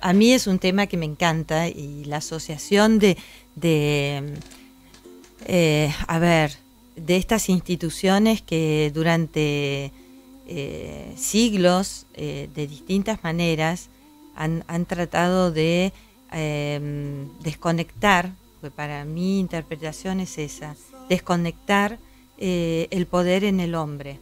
a, mí es un tema que me encanta y la asociación de, eh, a ver, de estas instituciones que durante eh, siglos, eh, de distintas maneras, han, tratado de em, desconectar, para mi interpretación es esa, desconectar el poder en el hombre,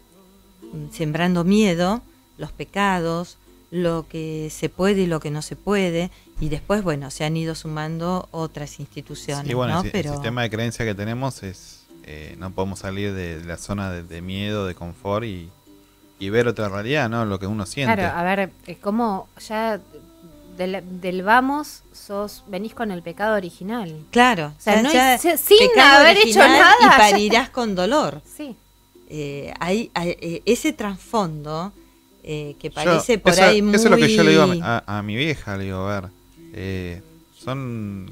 mm, sembrando miedo, los pecados, lo que se puede y lo que no se puede, y después, bueno, se han ido sumando otras instituciones. el, sistema de creencia que tenemos es, eh, no podemos salir de la zona de, miedo, de confort y, ver otra realidad, ¿no? Lo que uno siente. Claro, a ver, es como ya del, vamos, sos, venís con el pecado original. Claro, sin haber hecho nada. Y parirás con dolor. Sí. Eh, hay, eh, ese trasfondo eh, que parece por ahí muy... Eso es lo que yo le digo a, mi vieja, le digo, a ver, eh, son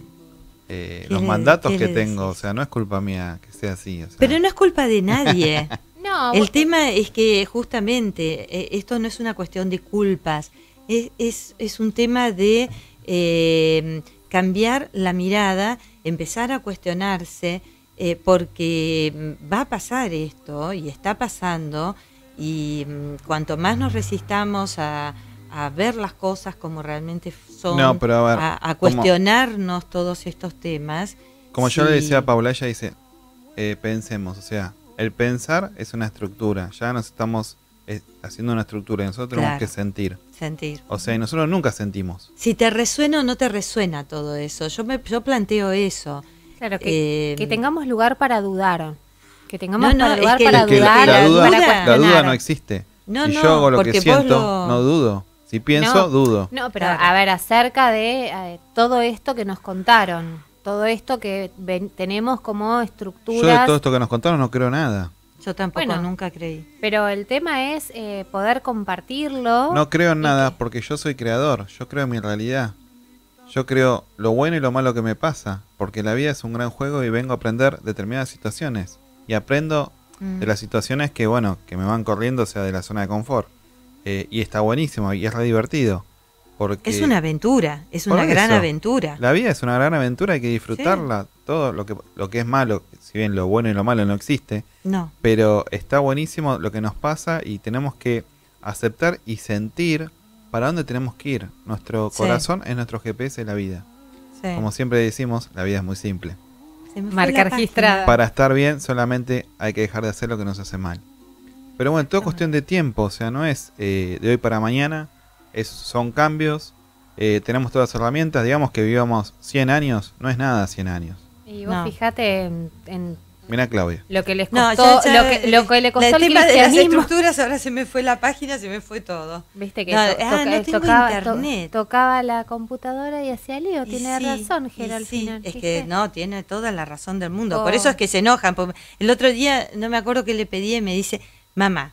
eh, los mandatos que tengo, o sea, no es culpa mía que sea así. Pero no es culpa de nadie. no, El tema es que justamente esto no es una cuestión de culpas, es un tema de em, cambiar la mirada, empezar a cuestionarse, porque va a pasar esto y está pasando. Y mm, cuanto más nos resistamos a, ver las cosas como realmente son, a, cuestionarnos todos estos temas. Como yo le decía a Paula, ella dice, eh, pensemos, o sea, el pensar es una estructura, ya nos estamos eh, haciendo una estructura y nosotros tenemos que sentir. Sentir. O sea, y nosotros nunca sentimos. Si te resuena o no te resuena todo eso, yo, me, yo planteo eso. Claro, que eh, tengamos lugar para dudar. Que tengamos no, no, para La duda, no existe. si yo hago lo que siento, no dudo. Si pienso, dudo. No, pero a ver, acerca de eh, todo esto que nos contaron, todo esto que tenemos como estructura Yo de todo esto que nos contaron no creo nada. Yo tampoco nunca creí. Pero el tema es eh, poder compartirlo. No creo en nada porque yo soy creador, yo creo en mi realidad. Yo creo lo bueno y lo malo que me pasa, porque la vida es un gran juego y vengo a aprender determinadas situaciones y aprendo de mm. las situaciones que, bueno, que me van corriendo, sea, de la zona de confort. Eh, y está buenísimo y es re divertido. Porque es una aventura, es una gran aventura. La vida es una gran aventura, hay que disfrutarla. Todo lo que, lo que es malo, si bien lo bueno y lo malo no existe, no. pero está buenísimo lo que nos pasa y tenemos que aceptar y sentir para dónde tenemos que ir. Nuestro corazón es nuestro GPS de la vida. Como siempre decimos, la vida es muy simple. Marca registrada. Para estar bien solamente hay que dejar de hacer lo que nos hace mal. Pero bueno, todo cuestión de tiempo, o sea, no es eh, de hoy para mañana, es, son cambios, eh, tenemos todas las herramientas, digamos que vivamos 100 años, no es nada 100 años. Y vos en Mira Claudia. Lo que le costó, no, ya, le costó el tema de las estructuras, ahora se me fue la página, se me fue todo. Viste que no, ah, tocaba, internet. tocaba la computadora y hacía lío, tiene razón Gerald. final, es que no, tiene toda la razón del mundo. Por oh. eso es que se enojan. El otro día, no me acuerdo qué le pedí, y me dice, mamá,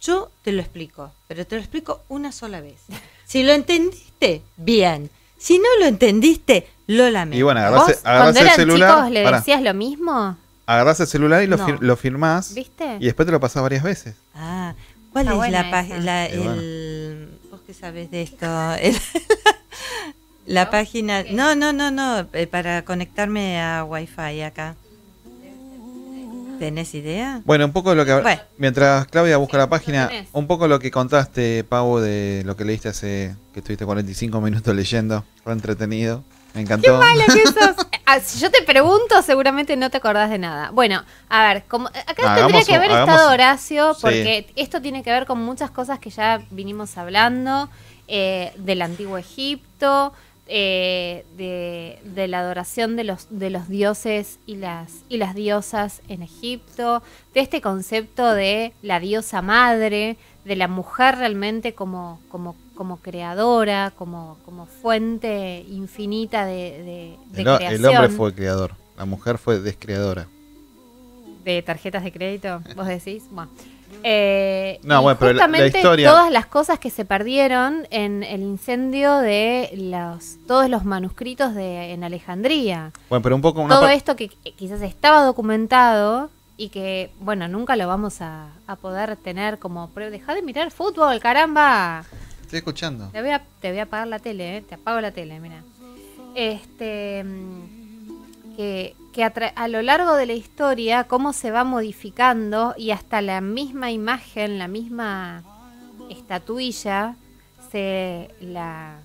yo te lo explico, pero te lo explico una sola vez. Si lo entendiste, bien. Si no lo entendiste, lo lamento. Y bueno, agarrás, el celular. Chicos, ¿Le decías lo mismo? agarras el celular y lo, firmás. Y después te lo pasas varias veces. Ah, ¿cuál es la página? ¿Vos qué sabés de esto? la página... No, no, no, no, eh, para conectarme a Wi-Fi acá. ¿Tenés idea? Bueno, un poco de lo que... Mientras Claudia busca la página, un poco lo que contaste, Pau de lo que leíste hace... que estuviste 45 minutos leyendo. Fue entretenido. Me encantó. ¡Qué malo que sos! Ah, si yo te pregunto, seguramente no te acordás de nada. Bueno, a ver, como, eh, acá tendría que haber estado Horacio, porque esto tiene que ver con muchas cosas que ya vinimos hablando, eh, del antiguo Egipto, eh, de, la adoración de los, de los dioses y las, y las diosas en Egipto, de este concepto de la diosa madre, de la mujer realmente como, como como creadora, como, como fuente infinita de, el, creación. El hombre fue creador, la mujer fue descreadora. ¿De tarjetas de crédito? ¿Vos decís? Bueno. Eh, no, bueno, pero la, todas las cosas que se perdieron en el incendio de los, todos los manuscritos de, en Alejandría. Bueno, pero un poco... Todo esto que quizás estaba documentado y que, bueno, nunca lo vamos a, poder tener como prueba. Deja de mirar fútbol, caramba escuchando. Te voy a, te apagar la tele, eh, te apago la tele, mira. Este, mm, que, a, lo largo de la historia, cómo se va modificando y hasta la misma imagen, la misma estatuilla, se la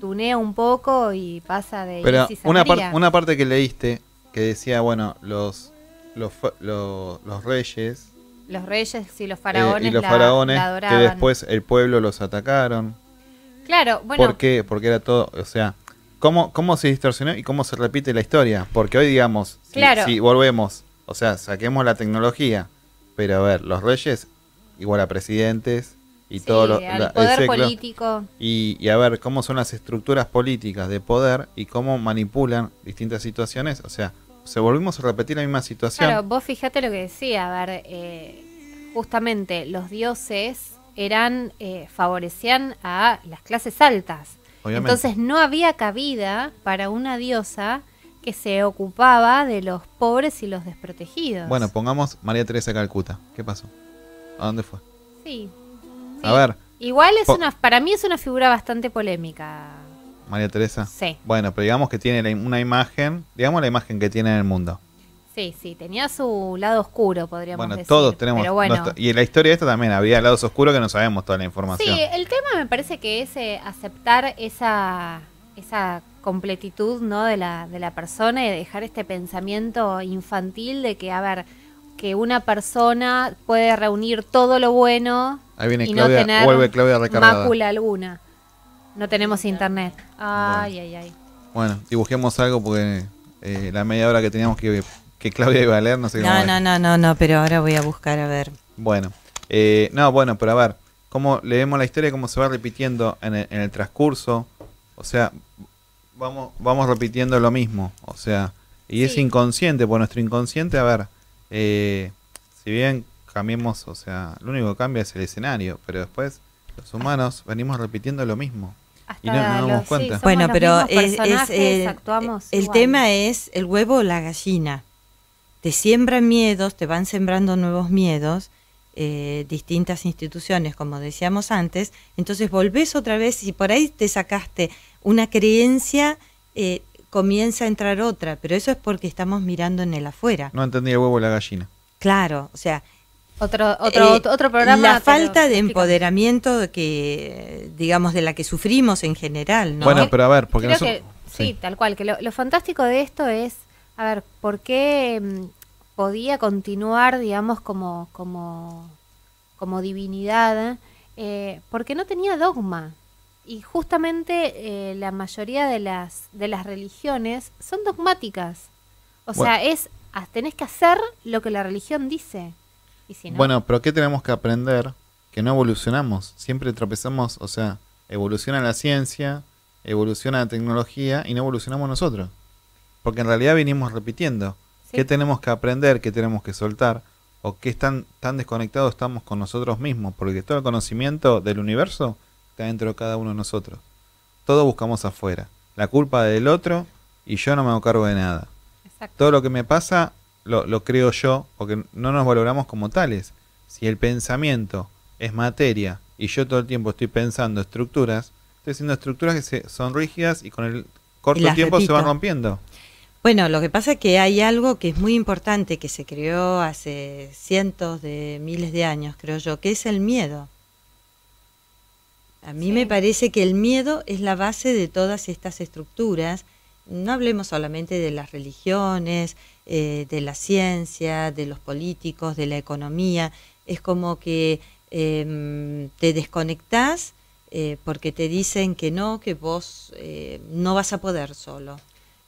tunea un poco y pasa de... Pero una, una parte que leíste, que decía, bueno, los, los, los reyes los reyes y los eh, faraones. y los que después el pueblo los atacaron. Claro, bueno. ¿Por qué? Porque era todo, o sea, ¿cómo, cómo se distorsionó y cómo se repite la historia? Porque hoy digamos, si, volvemos, o sea, saquemos la tecnología, pero a ver, los reyes igual a presidentes y sí, todo lo, poder político. y, a ver cómo son las estructuras políticas de poder y cómo manipulan distintas situaciones, o sea, se volvimos a repetir la misma situación. Claro, vos fíjate lo que decía, a ver, eh, justamente los dioses eran eh, favorecían a las clases altas. Entonces no había cabida para una diosa que se ocupaba de los pobres y los desprotegidos. Bueno, pongamos María Teresa Calcuta. ¿Qué pasó? ¿A dónde fue? Sí. sí. A ver. Igual es una, para mí es una figura bastante polémica. María Teresa. Sí. Bueno, pero digamos que tiene una imagen, digamos la imagen que tiene en el mundo. Sí, sí, tenía su lado oscuro, podríamos decir. Bueno, todos tenemos. y en la historia esta también había lados oscuros que no sabemos toda la información. Sí, el tema me parece que es eh, aceptar esa, esa completitud ¿no? de, la, de la persona y dejar este pensamiento infantil de que, a ver, que una persona puede reunir todo lo bueno y no tener mácula alguna. No tenemos internet. Ay, bueno. ay, ay. Bueno, y algo porque eh, la media hora que teníamos que, que Claudia iba a leer, no sé No, no, no, no, pero ahora voy a buscar a ver. Bueno, eh, no, bueno, pero a ver, cómo leemos la historia cómo se va repitiendo en el, transcurso. O sea, vamos, vamos repitiendo lo mismo. O sea, y es inconsciente, por nuestro inconsciente, a ver, eh, si bien cambiemos, o sea, lo único que cambia es el escenario, pero después los humanos venimos repitiendo lo mismo no, nos damos cuenta. bueno, pero es, eh, el tema es el huevo o la gallina. Te siembran miedos, te van sembrando nuevos miedos, eh, distintas instituciones, como decíamos antes. Entonces volvés otra vez y por ahí te sacaste una creencia. Eh, comienza a entrar otra, pero eso es porque estamos mirando en el afuera. No entendí el huevo o la gallina. Claro, o sea, otro, eh, otro, otro programa. La falta de empoderamiento que, digamos, de la que sufrimos en general, Bueno, pero a ver, sí, tal cual, que lo, fantástico de esto es, a ver, ¿por qué mm, podía continuar, digamos, como, como, como divinidad? Eh? Eh, porque no tenía dogma. Y justamente la mayoría de las, de las religiones son dogmáticas. O sea, es ah, tenés que hacer lo que la religión dice. Bueno, pero ¿qué tenemos que aprender? Que no evolucionamos, siempre tropezamos, o sea, evoluciona la ciencia, evoluciona la tecnología y no evolucionamos nosotros. Porque en realidad venimos repitiendo. ¿Qué tenemos que aprender? ¿Qué tenemos que soltar? ¿O qué tan, tan desconectados estamos con nosotros mismos? Porque todo el conocimiento del universo está dentro de cada uno de nosotros. Todo buscamos afuera. La culpa del otro y yo no me hago cargo de nada. Todo lo que me pasa lo, creo yo, porque no nos valoramos como tales. Si el pensamiento es materia y yo todo el tiempo estoy pensando estructuras, estoy haciendo estructuras que se, son rígidas y con el corto tiempo se van rompiendo. Bueno, lo que pasa es que hay algo que es muy importante que se creó hace cientos de miles de años, creo yo, que es el miedo. A mí me parece que el miedo es la base de todas estas estructuras no hablemos solamente de las religiones, eh, de la ciencia, de los políticos, de la economía, es como que em, te desconectás eh, porque te dicen que no, que vos eh, no vas a poder solo.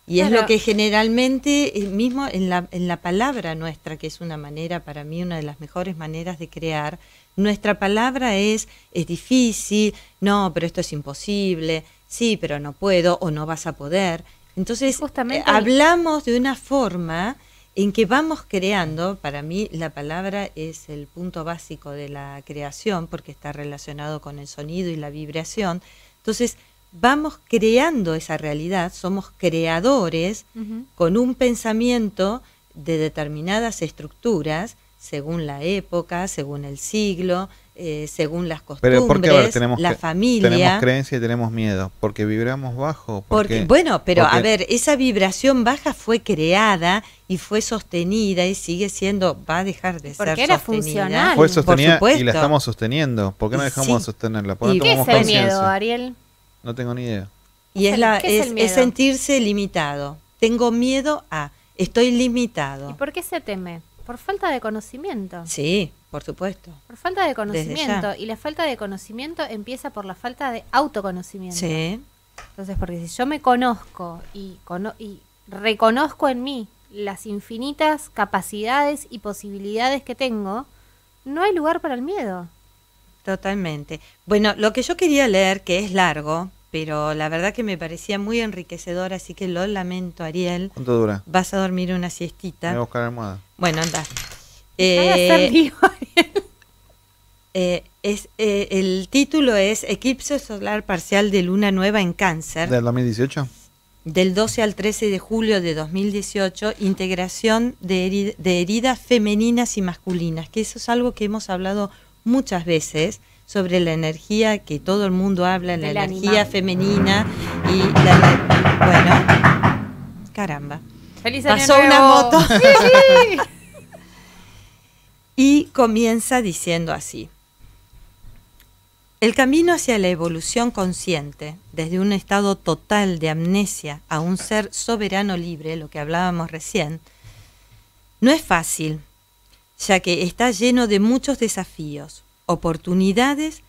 Y es lo que generalmente, mismo en la, en la palabra nuestra, que es una manera, para mí, una de las mejores maneras de crear, nuestra palabra es, es difícil, no, pero esto es imposible, sí, pero no puedo o no vas a poder. Entonces, eh, hablamos de una forma en que vamos creando, para mí la palabra es el punto básico de la creación, porque está relacionado con el sonido y la vibración. Entonces, vamos creando esa realidad, somos creadores con un pensamiento de determinadas estructuras según la época, según el siglo, eh, según las costumbres, pero tenemos la familia. Tenemos creencia y tenemos miedo, porque vibramos bajo. bueno, pero a ver, esa vibración baja fue creada y fue sostenida y sigue siendo, va a dejar de ser era Fue sostenida y la estamos sosteniendo. ¿Por qué no dejamos de sostenerla? ¿Por ¿Y qué es el miedo, Ariel? No tengo ni idea. Y es, la, es sentirse limitado. Tengo miedo a, estoy limitado. ¿Y por qué se teme? Por falta de conocimiento. Sí, por supuesto. Por falta de conocimiento. Y la falta de conocimiento empieza por la falta de autoconocimiento. Sí. Entonces, porque si yo me conozco y, y reconozco en mí las infinitas capacidades y posibilidades que tengo, no hay lugar para el miedo. Totalmente. Bueno, lo que yo quería leer, que es largo, pero la verdad que me parecía muy enriquecedor, así que lo lamento, Ariel. ¿Cuánto dura? Vas a dormir una siestita. Voy a buscar almohada. Bueno, anda. Eh, Eh, es, eh, el título es Eclipse Solar Parcial de Luna Nueva en Cáncer. ¿Del 2018? Del 12 al 13 de julio de 2018, integración de, de heridas femeninas y masculinas, que eso es algo que hemos hablado muchas veces sobre la energía que todo el mundo habla, la energía femenina y la, bueno, caramba. Pasó una moto. y comienza diciendo así. El camino hacia la evolución consciente, desde un estado total de amnesia a un ser soberano libre, lo que hablábamos recién, no es fácil, ya que está lleno de muchos desafíos, oportunidades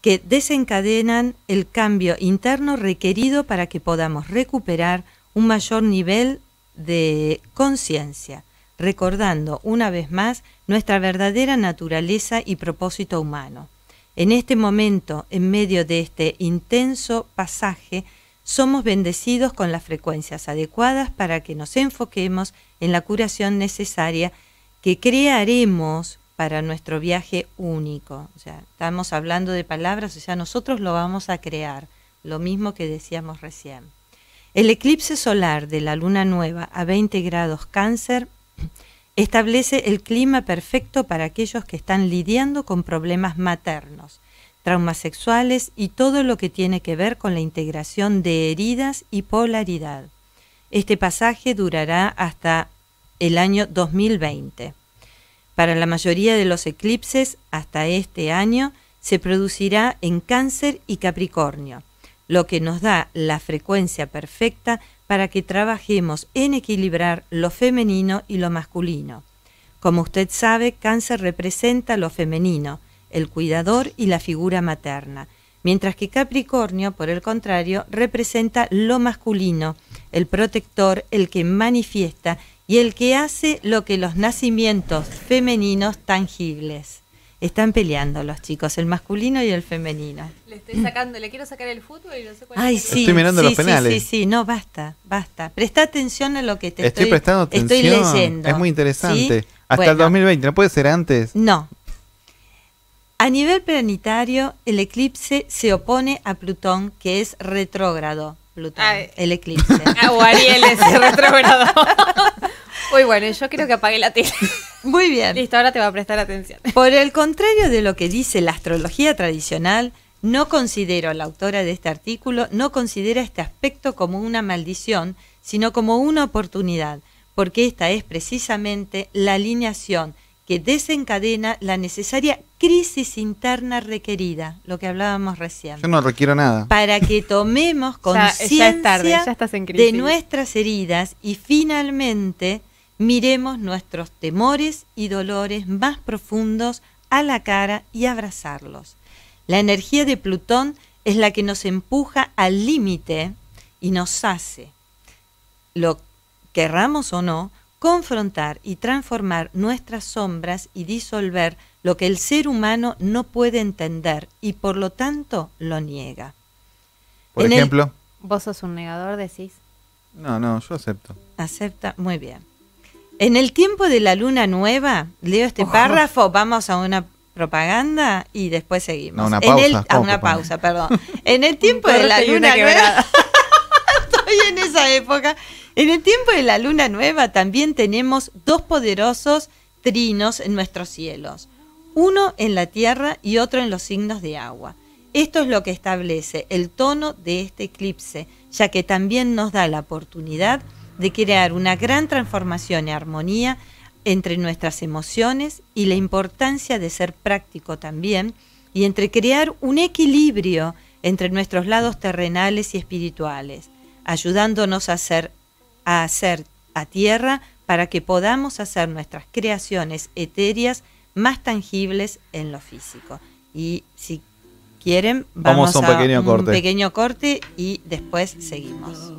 que desencadenan el cambio interno requerido para que podamos recuperar un mayor nivel de conciencia, recordando una vez más nuestra verdadera naturaleza y propósito humano. En este momento, en medio de este intenso pasaje, somos bendecidos con las frecuencias adecuadas para que nos enfoquemos en la curación necesaria que crearemos para nuestro viaje único. O sea, estamos hablando de palabras, o sea, nosotros lo vamos a crear, lo mismo que decíamos recién. El eclipse solar de la luna nueva a 20 grados cáncer establece el clima perfecto para aquellos que están lidiando con problemas maternos, traumas sexuales y todo lo que tiene que ver con la integración de heridas y polaridad. Este pasaje durará hasta el año 2020. Para la mayoría de los eclipses hasta este año se producirá en Cáncer y Capricornio, lo que nos da la frecuencia perfecta para que trabajemos en equilibrar lo femenino y lo masculino. Como usted sabe, Cáncer representa lo femenino, el cuidador y la figura materna, mientras que Capricornio, por el contrario, representa lo masculino, el protector, el que manifiesta y el que hace lo que los nacimientos femeninos tangibles. Están peleando los chicos, el masculino y el femenino. Le estoy sacando, le quiero sacar el fútbol y no sé cuál es sí, Estoy mirando los penales. Sí, sí, no, basta, basta. Presta atención a lo que te estoy, estoy prestando atención. Estoy leyendo. Es muy interesante. Hasta el 2020, ¿no puede ser antes? No, a nivel planetario, el eclipse se opone a Plutón, que es retrógrado. Plutón, el eclipse. Ah, o es retrógrado. Muy bueno, yo creo que apague la tele. Muy bien. Listo, ahora te va a prestar atención. Por el contrario de lo que dice la astrología tradicional, no considero, la autora de este artículo, no considera este aspecto como una maldición, sino como una oportunidad, porque esta es precisamente la alineación que desencadena la necesaria crisis interna requerida, lo que hablábamos recién. Yo no requiero nada. Para que tomemos conciencia de nuestras heridas y finalmente miremos nuestros temores y dolores más profundos a la cara y abrazarlos. La energía de Plutón es la que nos empuja al límite y nos hace, lo querramos o no, confrontar y transformar nuestras sombras y disolver lo que el ser humano no puede entender y por lo tanto lo niega. Por ejemplo. ¿Vos sos un negador, decís? No, no, yo acepto. Acepta, muy bien. En el tiempo de la luna nueva, leo este párrafo, vamos a una propaganda y después seguimos. una pausa. En ah, a una pausa, perdón. En el tiempo de la luna nueva, estoy en esa época. En el tiempo de la luna nueva también tenemos dos poderosos trinos en nuestros cielos, uno en la tierra y otro en los signos de agua. Esto es lo que establece el tono de este eclipse, ya que también nos da la oportunidad de crear una gran transformación y armonía entre nuestras emociones y la importancia de ser práctico también, y entre crear un equilibrio entre nuestros lados terrenales y espirituales, ayudándonos a ser a hacer a tierra para que podamos hacer nuestras creaciones etéreas más tangibles en lo físico. Y si quieren, vamos, a un pequeño pequeño corte y después seguimos.